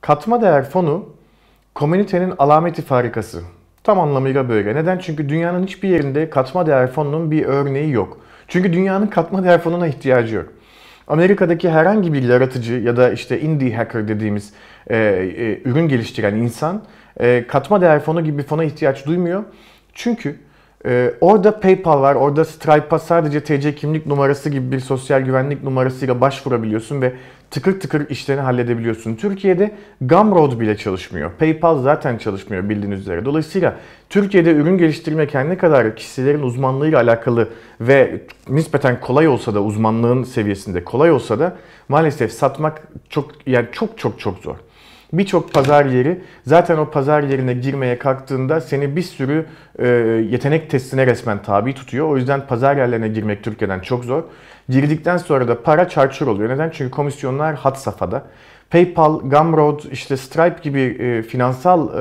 Katma değer fonu komünitenin alameti farikası. Tam anlamıyla böyle. Neden? Çünkü dünyanın hiçbir yerinde katma değer fonunun bir örneği yok. Çünkü dünyanın katma değer fonuna ihtiyacı yok. Amerika'daki herhangi bir yaratıcı ya da işte indie hacker dediğimiz e, e, ürün geliştiren insan e, katma değer fonu gibi bir fona ihtiyaç duymuyor. Çünkü e, orada PayPal var, orada Stripe'a sadece TC kimlik numarası gibi bir sosyal güvenlik numarasıyla başvurabiliyorsun ve tıkır tıkır işlerini halledebiliyorsun. Türkiye'de Gumroad bile çalışmıyor. PayPal zaten çalışmıyor bildiğiniz üzere. Dolayısıyla Türkiye'de ürün geliştirme kendi kadar kişilerin uzmanlığıyla alakalı ve nispeten kolay olsa da uzmanlığın seviyesinde kolay olsa da maalesef satmak çok yani çok çok çok zor. Birçok pazar yeri zaten o pazar yerine girmeye kalktığında seni bir sürü e, yetenek testine resmen tabi tutuyor. O yüzden pazar yerlerine girmek Türkiye'den çok zor. Girdikten sonra da para çarçur oluyor. Neden? Çünkü komisyonlar hat safhada. PayPal, Gumroad, işte Stripe gibi e, finansal e,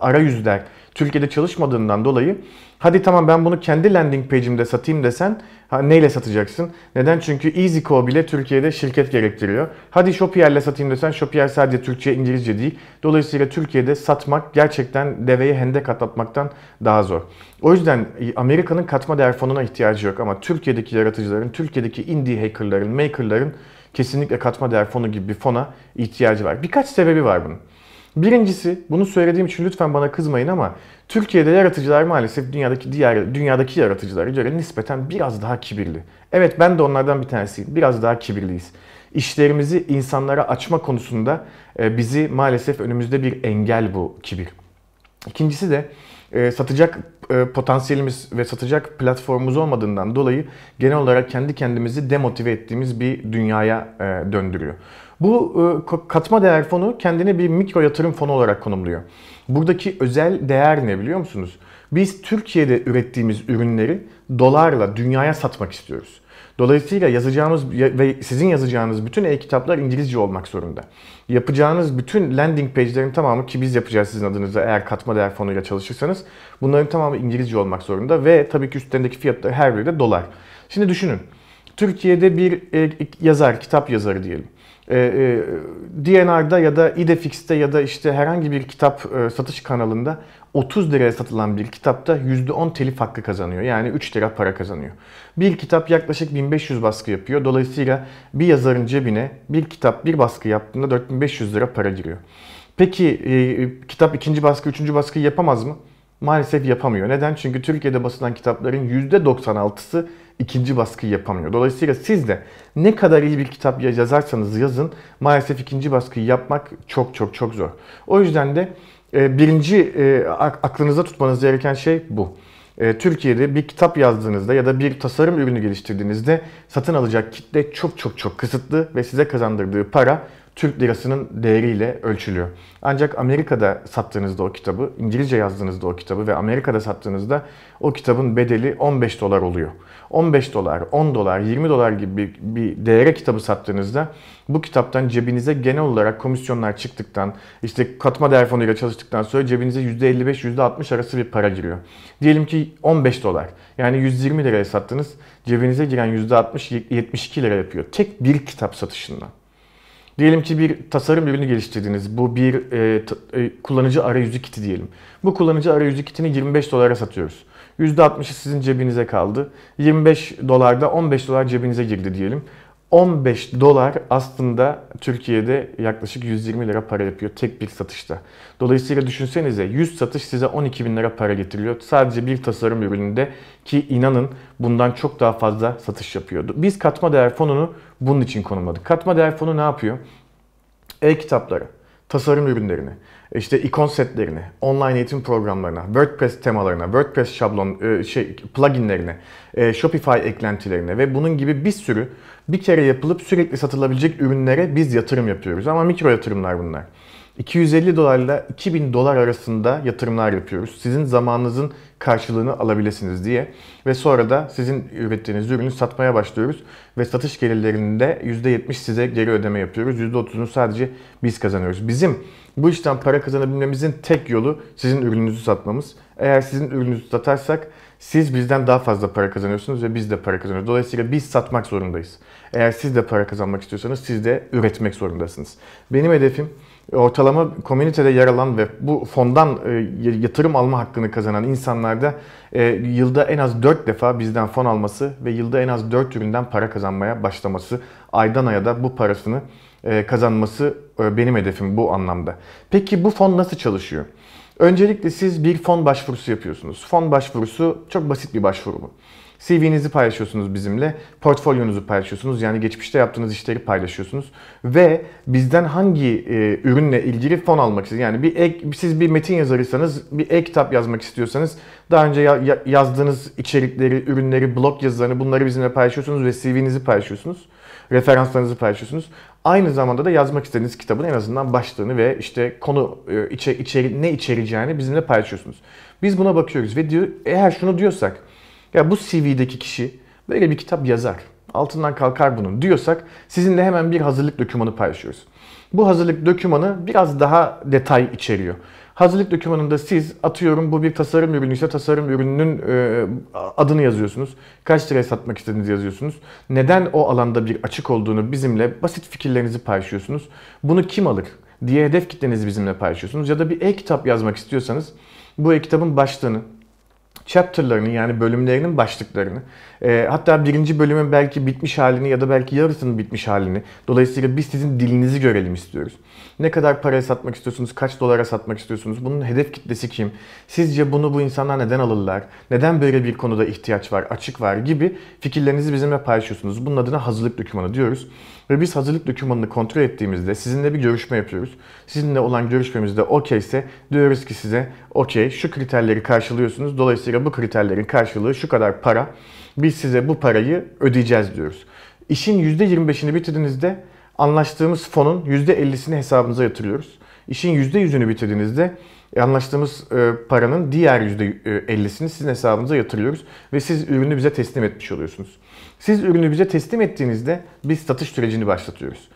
arayüzler Türkiye'de çalışmadığından dolayı hadi tamam ben bunu kendi landing page'imde satayım desen ha, neyle satacaksın? Neden? Çünkü EasyCo bile Türkiye'de şirket gerektiriyor. Hadi Shopier'le satayım desen Shopier sadece Türkçe, İngilizce değil. Dolayısıyla Türkiye'de satmak gerçekten deveye hendek atlatmaktan daha zor. O yüzden e, Amerika'nın katma değer fonuna ihtiyacı yok ama Türkiye'deki yaratıcıların, Türkiye'deki indie hackerların, makerların kesinlikle katma değer fonu gibi bir fona ihtiyacı var. Birkaç sebebi var bunun. Birincisi, bunu söylediğim için lütfen bana kızmayın ama Türkiye'de yaratıcılar maalesef dünyadaki diğer dünyadaki yaratıcılara göre nispeten biraz daha kibirli. Evet ben de onlardan bir tanesiyim. Biraz daha kibirliyiz. İşlerimizi insanlara açma konusunda e, bizi maalesef önümüzde bir engel bu kibir. İkincisi de e, satacak e, potansiyelimiz ve satacak platformumuz olmadığından dolayı genel olarak kendi kendimizi demotive ettiğimiz bir dünyaya döndürüyor. Bu e, katma değer fonu kendini bir mikro yatırım fonu olarak konumluyor. Buradaki özel değer ne biliyor musunuz? Biz Türkiye'de ürettiğimiz ürünleri dolarla dünyaya satmak istiyoruz. Dolayısıyla yazacağımız ve sizin yazacağınız bütün e-kitaplar İngilizce olmak zorunda. Yapacağınız bütün landing page'lerin tamamı ki biz yapacağız sizin adınıza eğer katma değer fonuyla çalışırsanız bunların tamamı İngilizce olmak zorunda ve tabii ki üstlerindeki fiyatları her biri de dolar. Şimdi düşünün. Türkiye'de bir e, yazar, kitap yazarı diyelim. Ee, e, e, DNR'da ya da Idefix'te ya da işte herhangi bir kitap e, satış kanalında 30 liraya satılan bir kitapta %10 telif hakkı kazanıyor. Yani 3 lira para kazanıyor. Bir kitap yaklaşık 1500 baskı yapıyor. Dolayısıyla bir yazarın cebine bir kitap bir baskı yaptığında 4500 lira para giriyor. Peki e, e kitap ikinci baskı, üçüncü baskı yapamaz mı? maalesef yapamıyor. Neden? Çünkü Türkiye'de basılan kitapların %96'sı ikinci baskı yapamıyor. Dolayısıyla siz de ne kadar iyi bir kitap yazarsanız yazın maalesef ikinci baskıyı yapmak çok çok çok zor. O yüzden de e, birinci e, aklınıza tutmanız gereken şey bu. E, Türkiye'de bir kitap yazdığınızda ya da bir tasarım ürünü geliştirdiğinizde satın alacak kitle çok çok çok kısıtlı ve size kazandırdığı para Türk lirasının değeriyle ölçülüyor. Ancak Amerika'da sattığınızda o kitabı, İngilizce yazdığınızda o kitabı ve Amerika'da sattığınızda o kitabın bedeli 15 dolar oluyor. 15 dolar, 10 dolar, 20 dolar gibi bir değere kitabı sattığınızda bu kitaptan cebinize genel olarak komisyonlar çıktıktan, işte katma değer fonuyla çalıştıktan sonra cebinize %55, %60 arası bir para giriyor. Diyelim ki 15 dolar. Yani 120 liraya sattınız, cebinize giren %60, 72 lira yapıyor. Tek bir kitap satışından. Diyelim ki bir tasarım ürünü geliştirdiniz. Bu bir e, e, kullanıcı arayüzü kiti diyelim. Bu kullanıcı arayüzü kitini 25 dolara satıyoruz. %60'ı sizin cebinize kaldı. 25 dolarda 15 dolar cebinize girdi diyelim. 15 dolar aslında Türkiye'de yaklaşık 120 lira para yapıyor tek bir satışta. Dolayısıyla düşünsenize 100 satış size 12 bin lira para getiriyor. Sadece bir tasarım ürününde ki inanın bundan çok daha fazla satış yapıyordu. Biz katma değer fonunu bunun için konumladık. Katma değer fonu ne yapıyor? E-kitapları, tasarım ürünlerini, işte ikon setlerini, online eğitim programlarına, WordPress temalarına, WordPress şablon e, şey pluginlerine, e, Shopify eklentilerine ve bunun gibi bir sürü bir kere yapılıp sürekli satılabilecek ürünlere biz yatırım yapıyoruz. Ama mikro yatırımlar bunlar. 250 dolarla 2000 dolar arasında yatırımlar yapıyoruz. Sizin zamanınızın karşılığını alabilirsiniz diye. Ve sonra da sizin ürettiğiniz ürünü satmaya başlıyoruz. Ve satış gelirlerinde %70 size geri ödeme yapıyoruz. %30'unu sadece biz kazanıyoruz. Bizim bu işten para kazanabilmemizin tek yolu sizin ürününüzü satmamız. Eğer sizin ürününüzü satarsak siz bizden daha fazla para kazanıyorsunuz ve biz de para kazanıyoruz. Dolayısıyla biz satmak zorundayız. Eğer siz de para kazanmak istiyorsanız siz de üretmek zorundasınız. Benim hedefim ortalama komünitede yer alan ve bu fondan e, yatırım alma hakkını kazanan insanlarda e, yılda en az 4 defa bizden fon alması ve yılda en az 4 üründen para kazanmaya başlaması, aydan aya da bu parasını e, kazanması benim hedefim bu anlamda. Peki bu fon nasıl çalışıyor? Öncelikle siz bir fon başvurusu yapıyorsunuz. Fon başvurusu çok basit bir başvuru bu. CV'nizi paylaşıyorsunuz bizimle, portfolyonuzu paylaşıyorsunuz. Yani geçmişte yaptığınız işleri paylaşıyorsunuz. Ve bizden hangi e, ürünle ilgili fon almak istiyorsunuz? Yani bir ek, siz bir metin yazarıysanız, bir e-kitap yazmak istiyorsanız daha önce ya, ya, yazdığınız içerikleri, ürünleri, blog yazılarını bunları bizimle paylaşıyorsunuz ve CV'nizi paylaşıyorsunuz. Referanslarınızı paylaşıyorsunuz. Aynı zamanda da yazmak istediğiniz kitabın en azından başlığını ve işte konu e, içe, içeri, ne içereceğini bizimle paylaşıyorsunuz. Biz buna bakıyoruz ve diyor, eğer şunu diyorsak ya bu CV'deki kişi böyle bir kitap yazar. Altından kalkar bunun diyorsak sizinle hemen bir hazırlık dokümanı paylaşıyoruz. Bu hazırlık dokümanı biraz daha detay içeriyor. Hazırlık dokümanında siz atıyorum bu bir tasarım ürünü ise tasarım ürününün e, adını yazıyorsunuz. Kaç liraya satmak istediğinizi yazıyorsunuz. Neden o alanda bir açık olduğunu bizimle basit fikirlerinizi paylaşıyorsunuz. Bunu kim alır diye hedef kitlenizi bizimle paylaşıyorsunuz. Ya da bir e-kitap yazmak istiyorsanız bu e-kitabın başlığını, chapter'larını yani bölümlerinin başlıklarını e, hatta birinci bölümün belki bitmiş halini ya da belki yarısının bitmiş halini dolayısıyla biz sizin dilinizi görelim istiyoruz. Ne kadar paraya satmak istiyorsunuz, kaç dolara satmak istiyorsunuz, bunun hedef kitlesi kim, sizce bunu bu insanlar neden alırlar, neden böyle bir konuda ihtiyaç var, açık var gibi fikirlerinizi bizimle paylaşıyorsunuz. Bunun adına hazırlık dokümanı diyoruz. Ve biz hazırlık dokümanını kontrol ettiğimizde sizinle bir görüşme yapıyoruz. Sizinle olan görüşmemizde okeyse diyoruz ki size okey şu kriterleri karşılıyorsunuz dolayısıyla göre bu kriterlerin karşılığı şu kadar para. Biz size bu parayı ödeyeceğiz diyoruz. İşin %25'ini bitirdiğinizde anlaştığımız fonun %50'sini hesabınıza yatırıyoruz. İşin %100'ünü bitirdiğinizde e, anlaştığımız e, paranın diğer %50'sini e, sizin hesabınıza yatırıyoruz ve siz ürünü bize teslim etmiş oluyorsunuz. Siz ürünü bize teslim ettiğinizde biz satış sürecini başlatıyoruz.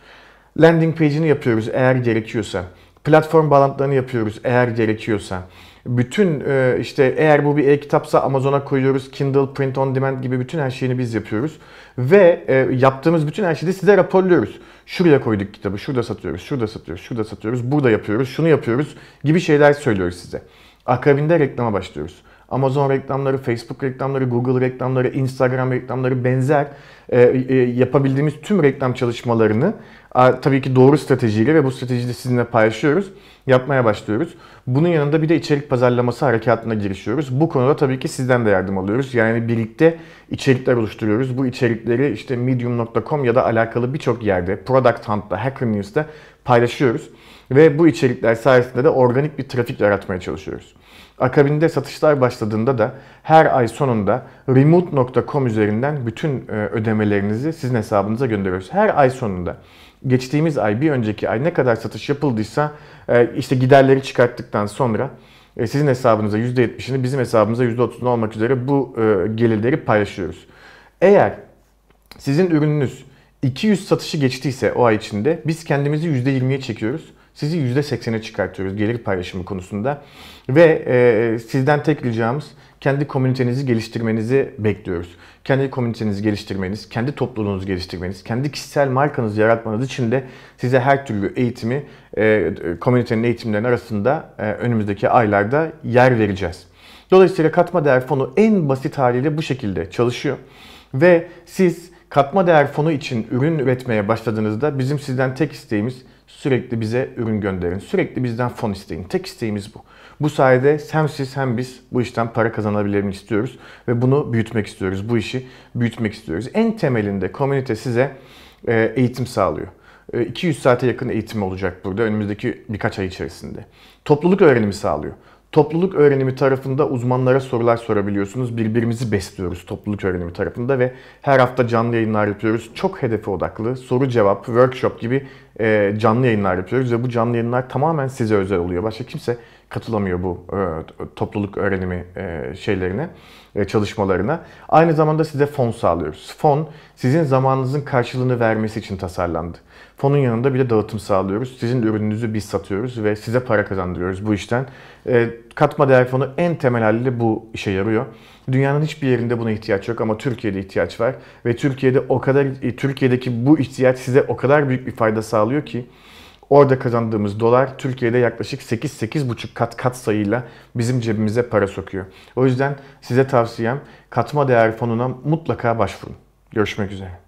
Landing page'ini yapıyoruz eğer gerekiyorsa. Platform bağlantılarını yapıyoruz eğer gerekiyorsa. Bütün e, işte eğer bu bir e-kitapsa Amazon'a koyuyoruz. Kindle, Print on Demand gibi bütün her şeyini biz yapıyoruz. Ve e, yaptığımız bütün her şeyi de size raporluyoruz. Şuraya koyduk kitabı, şurada satıyoruz, şurada satıyoruz, şurada satıyoruz, burada yapıyoruz, şunu yapıyoruz gibi şeyler söylüyoruz size. Akabinde reklama başlıyoruz. Amazon reklamları, Facebook reklamları, Google reklamları, Instagram reklamları benzer e, e, yapabildiğimiz tüm reklam çalışmalarını a, tabii ki doğru stratejiyle ve bu stratejiyi sizinle paylaşıyoruz. Yapmaya başlıyoruz. Bunun yanında bir de içerik pazarlaması harekatına girişiyoruz. Bu konuda tabii ki sizden de yardım alıyoruz. Yani birlikte içerikler oluşturuyoruz. Bu içerikleri işte medium.com ya da alakalı birçok yerde, Product Hunt'ta, Hacker News'ta paylaşıyoruz. Ve bu içerikler sayesinde de organik bir trafik yaratmaya çalışıyoruz. Akabinde satışlar başladığında da her ay sonunda remote.com üzerinden bütün e, ödemelerinizi sizin hesabınıza gönderiyoruz. Her ay sonunda geçtiğimiz ay bir önceki ay ne kadar satış yapıldıysa e, işte giderleri çıkarttıktan sonra e, sizin hesabınıza %70'ini bizim hesabımıza %30'unu olmak üzere bu gelirleri paylaşıyoruz. Eğer sizin ürününüz 200 satışı geçtiyse o ay içinde biz kendimizi %20'ye çekiyoruz. Sizi %80'e çıkartıyoruz gelir paylaşımı konusunda. Ve e, sizden tek ricamız kendi komünitenizi geliştirmenizi bekliyoruz. Kendi komünitenizi geliştirmeniz, kendi topluluğunuzu geliştirmeniz, kendi kişisel markanızı yaratmanız için de size her türlü eğitimi, e, komünitenin eğitimlerinin arasında e, önümüzdeki aylarda yer vereceğiz. Dolayısıyla katma değer fonu en basit haliyle bu şekilde çalışıyor. Ve siz Katma değer fonu için ürün üretmeye başladığınızda bizim sizden tek isteğimiz sürekli bize ürün gönderin. Sürekli bizden fon isteyin. Tek isteğimiz bu. Bu sayede hem siz hem biz bu işten para kazanabilelim istiyoruz ve bunu büyütmek istiyoruz. Bu işi büyütmek istiyoruz. En temelinde komünite size e, eğitim sağlıyor. 200 e, saate yakın eğitim olacak burada önümüzdeki birkaç ay içerisinde. Topluluk öğrenimi sağlıyor. Topluluk öğrenimi tarafında uzmanlara sorular sorabiliyorsunuz. Birbirimizi besliyoruz topluluk öğrenimi tarafında ve her hafta canlı yayınlar yapıyoruz. Çok hedefe odaklı soru cevap, workshop gibi canlı yayınlar yapıyoruz ve bu canlı yayınlar tamamen size özel oluyor. Başka kimse katılamıyor bu e, topluluk öğrenimi e, şeylerine, e, çalışmalarına. Aynı zamanda size fon sağlıyoruz. Fon sizin zamanınızın karşılığını vermesi için tasarlandı. Fonun yanında bir de dağıtım sağlıyoruz. Sizin ürününüzü biz satıyoruz ve size para kazandırıyoruz bu işten. E, katma değer fonu en temel halde bu işe yarıyor. Dünyanın hiçbir yerinde buna ihtiyaç yok ama Türkiye'de ihtiyaç var ve Türkiye'de o kadar e, Türkiye'deki bu ihtiyaç size o kadar büyük bir fayda sağlıyor ki Orada kazandığımız dolar Türkiye'de yaklaşık 8-8,5 kat kat sayıyla bizim cebimize para sokuyor. O yüzden size tavsiyem katma değer fonuna mutlaka başvurun. Görüşmek üzere.